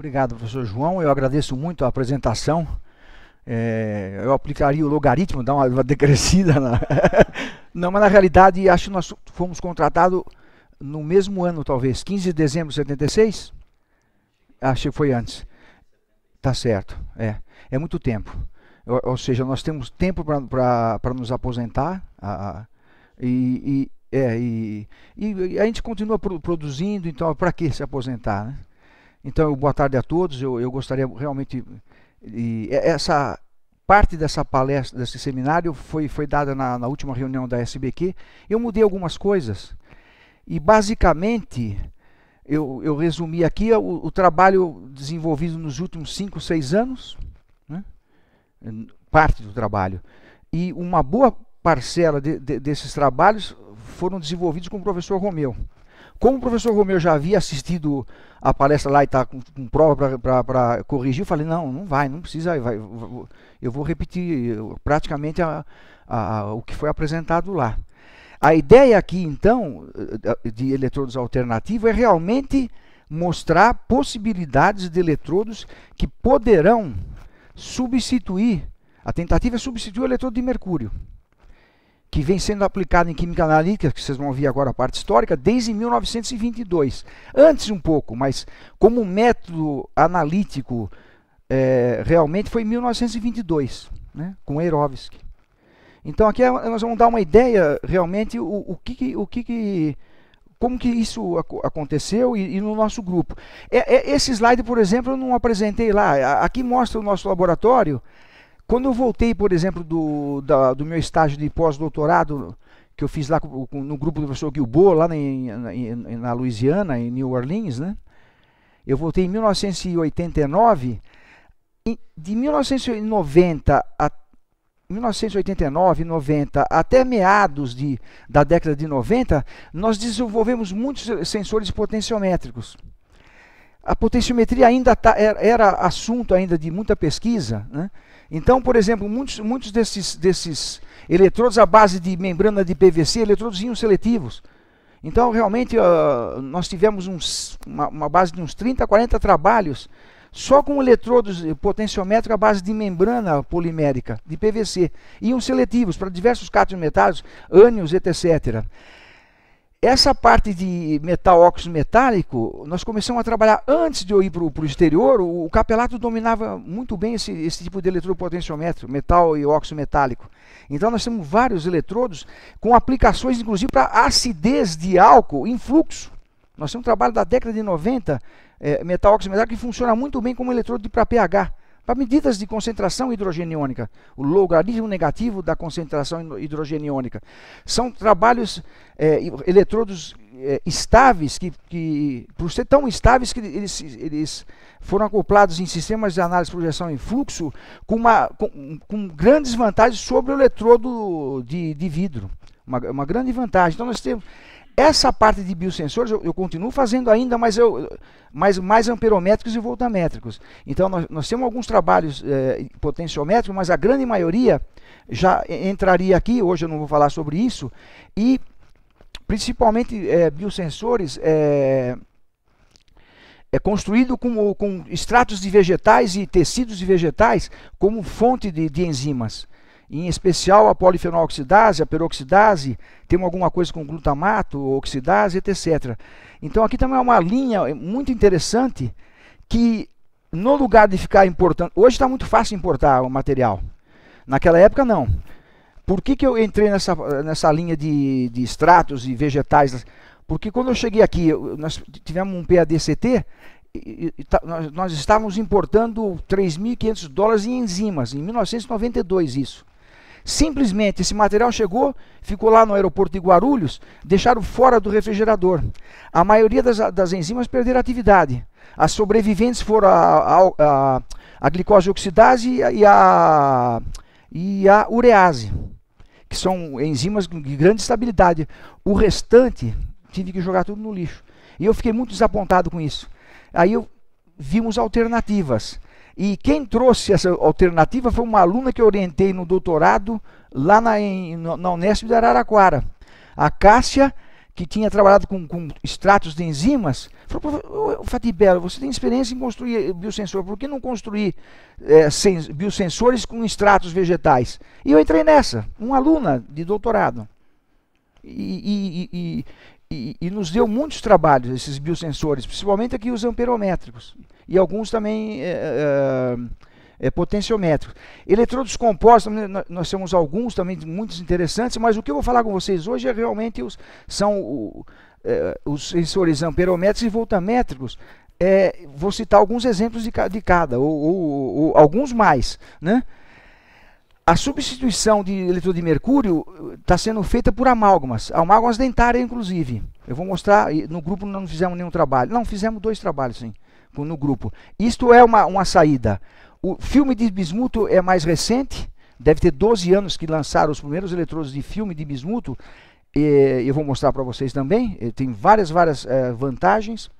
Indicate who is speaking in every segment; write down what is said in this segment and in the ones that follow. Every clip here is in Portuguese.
Speaker 1: Obrigado, professor João. Eu agradeço muito a apresentação. É, eu aplicaria o logaritmo, dar uma, decrescida. Na... Não, mas na realidade, acho que nós fomos contratados no mesmo ano, talvez, 15 de dezembro de 76? Acho que foi antes. Tá certo, é. É muito tempo. Ou, ou seja, nós temos tempo para nos aposentar a, a, e, e, é, e, e, a gente continua produzindo, então para que se aposentar, né? Então, boa tarde a todos. Eu, eu gostaria realmente. E essa parte dessa palestra, desse seminário, foi, foi dada na, na última reunião da SBQ. Eu mudei algumas coisas. E, basicamente, eu, eu resumi aqui o, o trabalho desenvolvido nos últimos 5, 6 anos. Né? Parte do trabalho. E uma boa parcela de, de, desses trabalhos foram desenvolvidos com o professor Romeu. Como o professor Romeu já havia assistido a palestra lá e está com, com, prova para corrigir, eu falei, não, não vai, não precisa, vai, eu vou repetir praticamente a, a, o que foi apresentado lá. A ideia aqui, então, eh, eh, de eletrodos alternativos é realmente mostrar possibilidades de eletrodos que poderão substituir, a tentativa é substituir o eletrodo de mercúrio que vem sendo aplicado em química analítica, que vocês vão ouvir agora a parte histórica, desde 1922. Antes um pouco, mas como método analítico é, realmente foi em 1922, né, com Eirovsky. Então aqui é, nós vamos dar uma ideia realmente o, o que, o que como que isso aconteceu e, e no nosso grupo. É, é, esse slide, por exemplo, eu não apresentei lá. Aqui mostra o nosso laboratório quando eu voltei, por exemplo, do, da, do meu estágio de pós-doutorado, que eu fiz lá com, com, no grupo do professor Gilboa, lá em, na, na Louisiana, em New Orleans, né? Eu voltei em 1989. E de 1990 a 1989, 90 até meados de, da década de 90, nós desenvolvemos muitos sensores potenciométricos. A potenciometria ainda tá, era assunto ainda de muita pesquisa, né? Então, por exemplo, muitos, muitos desses, desses eletrodos à base de membrana de PVC, eletrodos íons seletivos. Então, realmente, uh, nós tivemos uns, uma, uma, base de uns 30, 40 trabalhos só com eletrodos potenciométricos à base de membrana polimérica, de PVC, e seletivos para diversos cátions metálicos, ânions, etc. Essa parte de metal óxido metálico, nós começamos a trabalhar antes de eu ir para o exterior, o, o, capelato dominava muito bem esse, esse tipo de eletropotenciométrico, metal e óxido metálico. Então nós temos vários eletrodos com aplicações, inclusive, para acidez de álcool em fluxo. Nós temos um trabalho da década de 90, é, eh, metal óxido metálico, que funciona muito bem como eletrodo para pH. Para medidas de concentração hidrogeniônica, o logaritmo negativo da concentração hidrogeniônica. São trabalhos, é, eletrodos é, estáveis, que, que por ser tão estáveis que eles, eles foram acoplados em sistemas de análise, projeção e fluxo, com, uma, com, com grandes vantagens sobre o eletrodo de, de vidro. Uma, uma grande vantagem. Então nós temos essa parte de biosensores eu, eu, continuo fazendo ainda, mas eu, mais mais amperométricos e voltamétricos. Então nós, nós temos alguns trabalhos é, potenciométricos, mas a grande maioria já entraria aqui. Hoje eu não vou falar sobre isso e principalmente é, biosensores é, é construído com, com extratos de vegetais e tecidos de vegetais como fonte de, de enzimas em especial a polifenoloxidase, a peroxidase, tem alguma coisa com glutamato, oxidase, etc. Então aqui também é uma linha muito interessante que no lugar de ficar importando, hoje está muito fácil importar o material, naquela época não. Por que, que eu entrei nessa, nessa linha de, de extratos e vegetais? Porque quando eu cheguei aqui, nós tivemos um PADCT, e, e, tá, nós, nós, estávamos importando 3.500 dólares em enzimas, em 1992 isso. Simplesmente esse material chegou, ficou lá no aeroporto de Guarulhos, deixaram fora do refrigerador. A maioria das, das enzimas perderam atividade. As sobreviventes foram a, a, a, a glicose oxidase e a, e a urease, que são enzimas de grande estabilidade. O restante tive que jogar tudo no lixo. E eu fiquei muito desapontado com isso. Aí eu vimos alternativas. E quem trouxe essa alternativa foi uma aluna que eu orientei no doutorado lá na, em, na Unesp de Araraquara. A Cássia, que tinha trabalhado com, com extratos de enzimas, falou, Fatibelo, você tem experiência em construir biosensor, por que não construir é, biosensores com extratos vegetais? E eu entrei nessa, uma aluna de doutorado. E, e, e, e nos deu muitos trabalhos esses biosensores, principalmente aqui os amperométricos e alguns também é, é, potenciométricos. Eletrodos compostos, né, nós temos alguns também muito interessantes, mas o que eu vou falar com vocês hoje é realmente os, são o, é, os sensores amperométricos e voltamétricos. É, vou citar alguns exemplos de, de cada, ou, ou, ou, alguns mais. Né? A substituição de eletrodo de mercúrio está sendo feita por amálgamas, amálgamas dentárias inclusive. Eu vou mostrar, no grupo não fizemos nenhum trabalho, não, fizemos dois trabalhos sim no grupo. Isto é uma, uma saída. O filme de bismuto é mais recente, deve ter 12 anos que lançaram os primeiros eletrodos de filme de bismuto. E, eu vou mostrar para vocês também. Eh, tem várias, várias eh, vantagens.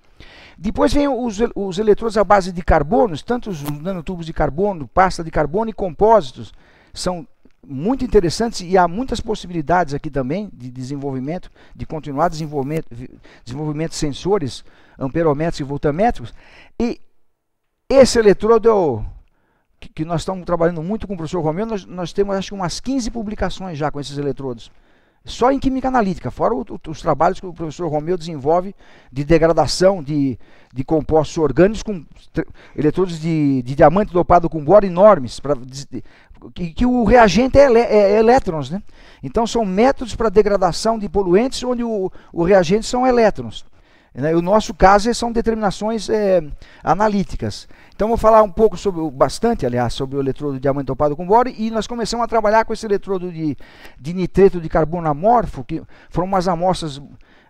Speaker 1: Depois vem os, os eletrodos à base de carbonos, tanto os nanotubos de carbono, pasta de carbono e compósitos. São muito interessantes e há muitas possibilidades aqui também de desenvolvimento, de continuar desenvolvimento, desenvolvimento de sensores amperométricos e voltamétricos. E esse eletrodo é o que, nós estamos trabalhando muito com o professor Romeu, nós, nós, temos acho que umas 15 publicações já com esses eletrodos. Só em química analítica, fora o, os trabalhos que o professor Romeu desenvolve de degradação de, de compostos orgânicos com eletrodos de, de diamante dopado com boro enormes para que, que o reagente é, é, elétrons, né? Então são métodos para degradação de poluentes onde o, o reagente são elétrons. Né? O nosso caso é, são determinações é, analíticas. Então vou falar um pouco sobre, bastante, aliás, sobre o eletrodo de diamante dopado com bore e nós começamos a trabalhar com esse eletrodo de, de nitreto de carbono amorfo, que foram umas amostras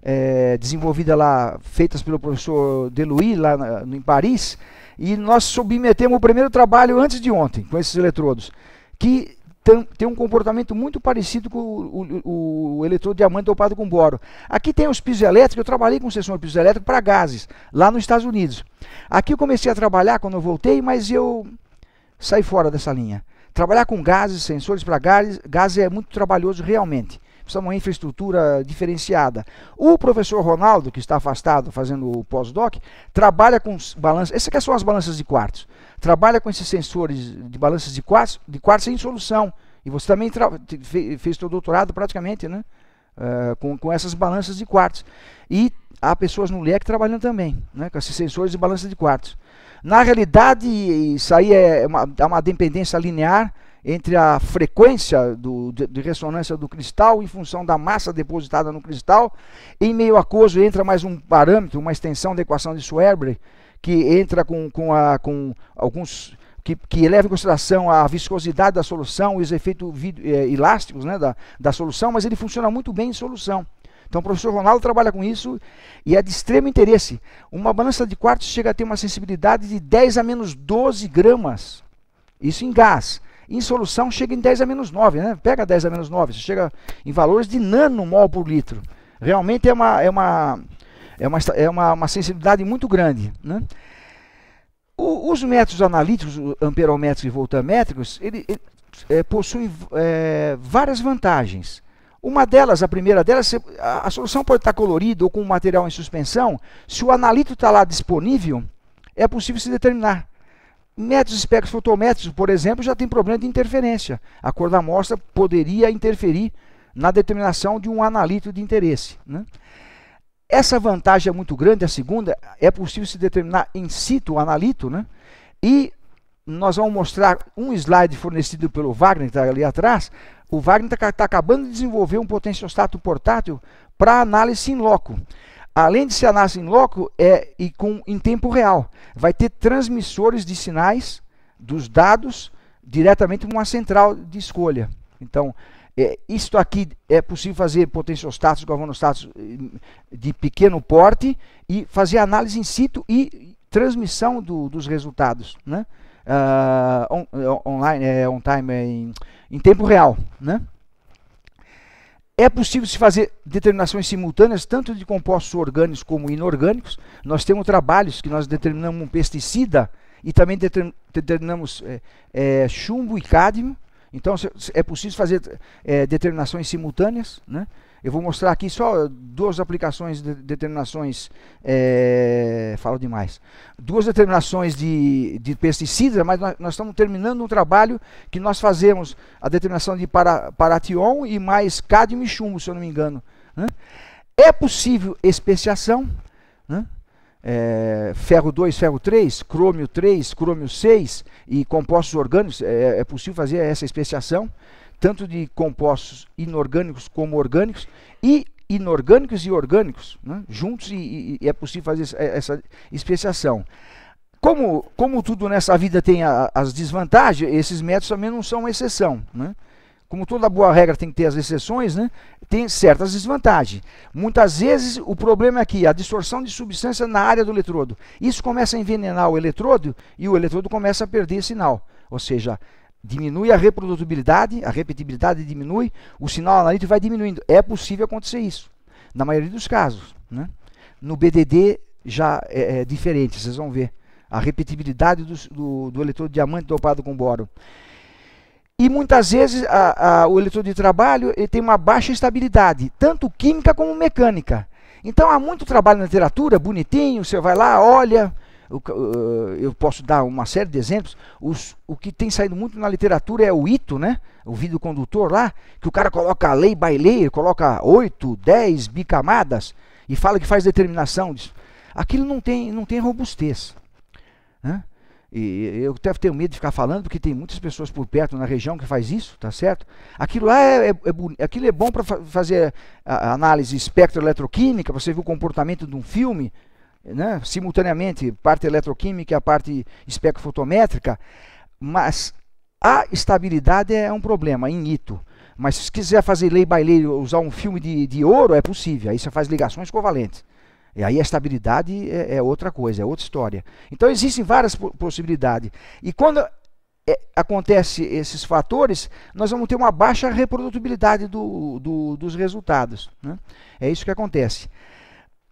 Speaker 1: é, desenvolvidas lá, feitas pelo professor Deluy lá na, em Paris, e nós submetemos o primeiro trabalho antes de ontem com esses eletrodos que tem um comportamento muito parecido com o, o, o eletrodiamante dopado com boro. Aqui tem os elétricos. eu trabalhei com sessão de elétricos para gases, lá nos Estados Unidos. Aqui eu comecei a trabalhar quando eu voltei, mas eu saí fora dessa linha. Trabalhar com gases, sensores para gases, gases é muito trabalhoso realmente precisa de uma infraestrutura diferenciada. O professor Ronaldo, que está afastado fazendo o pós-doc, trabalha com balanças, essas aqui são as balanças de quartos, trabalha com esses sensores de balanças de quartos, de quartos em solução. E você também fez seu doutorado praticamente, né? Uh, com, com essas balanças de quartos. E há pessoas no LEC trabalhando também, né, com esses sensores de balanças de quartos. Na realidade, isso aí é uma, é uma dependência linear entre a frequência do, de, de, ressonância do cristal em função da massa depositada no cristal. Em meio aquoso entra mais um parâmetro, uma extensão da equação de Swerbre, que entra com, com, a, com alguns que, que, leva em consideração a viscosidade da solução e os efeitos eh, elásticos né, da, da solução, mas ele funciona muito bem em solução. Então o professor Ronaldo trabalha com isso e é de extremo interesse. Uma balança de quartos chega a ter uma sensibilidade de 10 a menos 12 gramas, isso em gás em solução chega em 10 a menos 9, né? Pega 10 a menos 9, você chega em valores de nanomol por litro. Realmente é uma, é uma, é uma, é uma, uma sensibilidade muito grande, né? O, os métodos analíticos, amperométricos e voltamétricos, ele, ele é, possuem é, várias vantagens. Uma delas, a primeira delas, a, a solução pode estar colorida ou com material em suspensão. Se o analito está lá disponível, é possível se determinar. Métodos espectrofotométricos, por exemplo, já tem problema de interferência. A cor da amostra poderia interferir na determinação de um analítico de interesse. Né? Essa vantagem é muito grande, a segunda, é possível se determinar in situ o analito, né? e nós vamos mostrar um slide fornecido pelo Wagner, que está ali atrás. O Wagner está tá acabando de desenvolver um potenciostato portátil para análise in loco. Além de ser análise em loco, é e com, em tempo real. Vai ter transmissores de sinais dos dados diretamente para uma central de escolha. Então, é, isto aqui é possível fazer potenciostatos, galvanostatos eh, de pequeno porte e fazer análise in situ e transmissão do, dos resultados, né? Uh, on, online, é, on time, é em, em tempo real, né? É possível se fazer determinações simultâneas, tanto de compostos orgânicos como inorgânicos. Nós temos trabalhos que nós determinamos um pesticida e também determinamos é, é, chumbo e cádmio. Então, é possível fazer é, determinações simultâneas, né? Eu vou mostrar aqui só duas aplicações, de determinações, é, falo demais, duas determinações de, de pesticidas, mas nós, nós, estamos terminando um trabalho que nós fazemos a determinação de para, paration e mais cadmium e chumbo, se eu não me engano. Né? É possível especiação, né? É, ferro 2, ferro 3, crômio 3, crômio 6 e compostos orgânicos, é, é possível fazer essa especiação tanto de compostos inorgânicos como orgânicos, e inorgânicos e orgânicos, né? juntos, e, e, é possível fazer essa, especiação. Como, como tudo nessa vida tem a, as desvantagens, esses métodos também não são exceção. Né? Como toda boa regra tem que ter as exceções, né? tem certas desvantagens. Muitas vezes o problema é que a distorção de substância na área do eletrodo. Isso começa a envenenar o eletrodo e o eletrodo começa a perder sinal. Ou seja, diminui a reprodutibilidade, a repetibilidade diminui, o sinal analítico vai diminuindo. É possível acontecer isso, na maioria dos casos. Né? No BDD já é, é, diferente, vocês vão ver. A repetibilidade do, do, do eletrodo diamante dopado com boro. E muitas vezes a, a, o eletrodo de trabalho ele tem uma baixa estabilidade, tanto química como mecânica. Então há muito trabalho na literatura, bonitinho, você vai lá, olha, eh, eu posso dar uma série de exemplos. Os, o que tem saído muito na literatura é o ITO, né? O videocondutor lá, que o cara coloca lei by layer, coloca 8, 10 bicamadas e fala que faz determinação. Aquilo não tem, não tem robustez. Né? E eu até tenho medo de ficar falando, porque tem muitas pessoas por perto na região que faz isso, tá certo? Aquilo lá é, é, é aquilo é bom para fa fazer a análise espectroeletroquímica, para você ver o comportamento de um filme, né, simultaneamente parte eletroquímica e a parte espectrofotométrica, mas a estabilidade é um problema em é ito. Mas se quiser fazer lei by lei, usar um filme de, de ouro, é possível. Aí você faz ligações covalentes. E aí a estabilidade é, é outra coisa, é outra história. Então existem várias possibilidades. E quando é, acontece esses fatores, nós vamos ter uma baixa reprodutibilidade do, do, dos resultados. Né? É isso que acontece.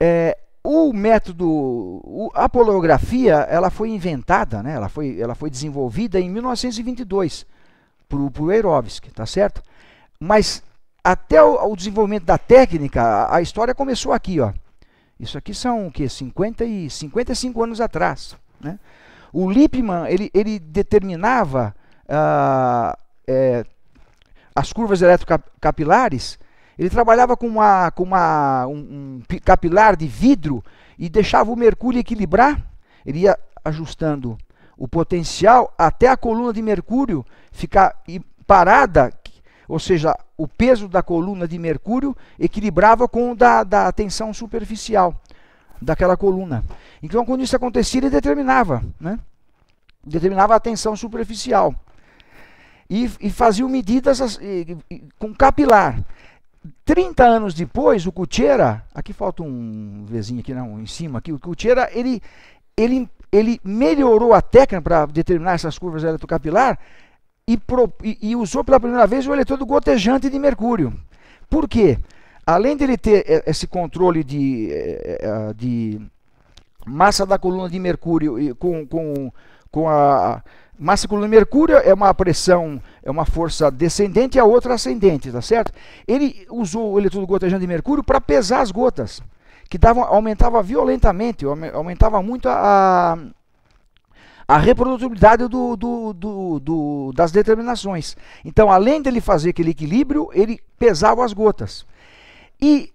Speaker 1: É, o método, a poliografia ela foi inventada, né? ela, foi, ela foi desenvolvida em 1922 por, por Eirovsky, tá certo? Mas até o, o, desenvolvimento da técnica, a, a história começou aqui, ó. Isso aqui são o quê? 50 e 55 anos atrás, né? O Lippmann, ele, ele determinava ah, é, as curvas eletrocapilares ele trabalhava com, uma, com uma, um, um capilar de vidro e deixava o mercúrio equilibrar. Ele ia ajustando o potencial até a coluna de mercúrio ficar parada, ou seja, o peso da coluna de mercúrio equilibrava com o da, da tensão superficial daquela coluna. Então, quando isso acontecia, ele determinava, né? determinava a tensão superficial. E, e faziam medidas com capilar. 30 anos depois, o Kutchera, aqui falta um vizinho aqui não, né, em cima aqui, o Kutchera, ele, ele, ele melhorou a técnica para determinar essas curvas eletrocapilar e, pro, e, e, usou pela primeira vez o eletrodo gotejante de mercúrio. Por quê? Além dele ter eh, esse controle de, eh, eh, de massa da coluna de mercúrio com, com com a massa de mercúrio é uma pressão, é uma força descendente e a outra ascendente, tá certo? Ele usou o eletrodo gotejante de mercúrio para pesar as gotas, que davam, aumentava violentamente, aumentava muito a, a reprodutibilidade do, do, do, do, das determinações. Então, além dele fazer aquele equilíbrio, ele pesava as gotas. E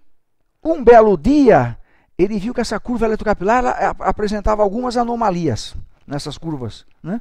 Speaker 1: um belo dia, ele viu que essa curva eletrocapilar apresentava algumas anomalias nessas curvas, né?